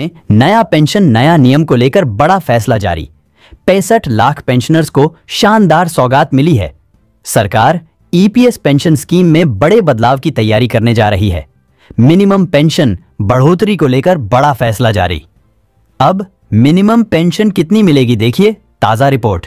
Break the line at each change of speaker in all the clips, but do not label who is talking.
में नया पेंशन नया नियम को लेकर बड़ा फैसला जारी पैंसठ लाख पेंशनर्स को शानदार सौगात मिली है सरकार ईपीएस e पेंशन स्कीम में बड़े बदलाव की तैयारी करने जा रही है मिनिमम पेंशन बढ़ोतरी को लेकर बड़ा फैसला जारी अब मिनिमम पेंशन कितनी मिलेगी देखिए ताजा रिपोर्ट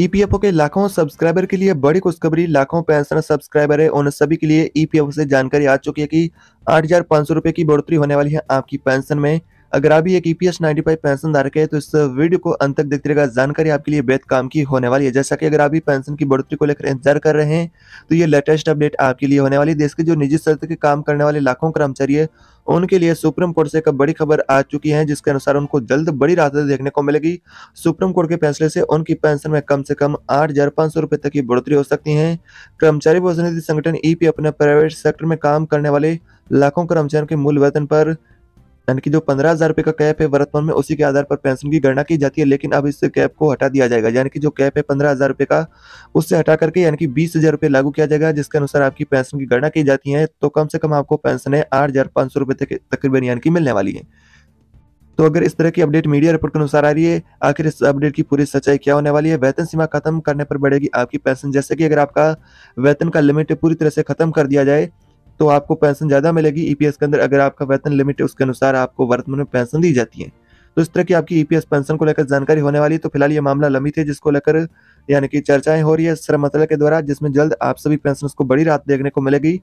ईपीएफओ e के लाखों सब्सक्राइबर के लिए बड़ी खुशखबरी लाखों पेंशनर सब्सक्राइबर है उन सभी के लिए ईपीएफओ e से जानकारी आ चुकी है कि आठ हजार पांच सौ रुपए की बढ़ोतरी होने वाली है आपकी पेंशन में अगर आप एक ईपीएस 95 पेंशन धारक है तो इस वीडियो को अंत तक देखते रहेगा जानकारी आपके लिए बेहद काम की होने वाली है जैसा कि अगर आप भी पेंशन की बढ़ोतरी को लेकर इंतजार कर रहे हैं तो ये लेटेस्ट अपडेट आपके लिए होने वाली देश के जो निजी स्तर के काम करने वाले लाखों कर्मचारी है उनके लिए सुप्रीम कोर्ट से एक बड़ी खबर आ चुकी है जिसके अनुसार उनको जल्द बड़ी राहत देखने को मिलेगी सुप्रीम कोर्ट के फैसले से उनकी पेंशन में कम से कम आठ हजार पांच सौ रुपए तक की बढ़ोतरी हो सकती है कर्मचारी भविष्य निधि संगठन ईपी e अपने प्राइवेट सेक्टर में काम करने वाले लाखों कर्मचारियों के मूल वेतन पर यानी कि जो पंद्रह हजार रुपये का कैप है वर्तमान में उसी के आधार पर पेंशन की गणना की जाती है लेकिन अब इस कैप को हटा दिया जाएगा यानी कि जो कैप है पंद्रह हजार रुपये का उससे हटा करके यानी कि बीस हजार रुपये लागू किया जाएगा जिसके अनुसार आपकी पेंशन की गणना की जाती है तो कम से कम आपको पेंशन है आठ हजार पाँच सौ रुपये तकरीबन यानी कि मिलने वाली है तो अगर इस तरह की अपडेट मीडिया रिपोर्ट के अनुसार आ रही है आखिर इस अपडेट की पूरी सच्चाई क्या होने वाली है वेतन सीमा खत्म करने पर बढ़ेगी आपकी पेंशन जैसे कि अगर आपका वेतन का लिमिट पूरी तरह से खत्म कर दिया जाए तो आपको पेंशन ज़्यादा मिलेगी ईपीएस e के अंदर अगर आपका वेतन लिमिट है उसके अनुसार आपको वर्तमान में पेंशन दी जाती है तो इस तरह की आपकी ईपीएस e पेंशन को लेकर जानकारी होने वाली तो फिलहाल ये मामला लंबित है जिसको लेकर यानी कि चर्चाएं हो रही है श्रम मंत्रालय के द्वारा जिसमें जल्द आप सभी पेंशन को बड़ी रात देखने को मिलेगी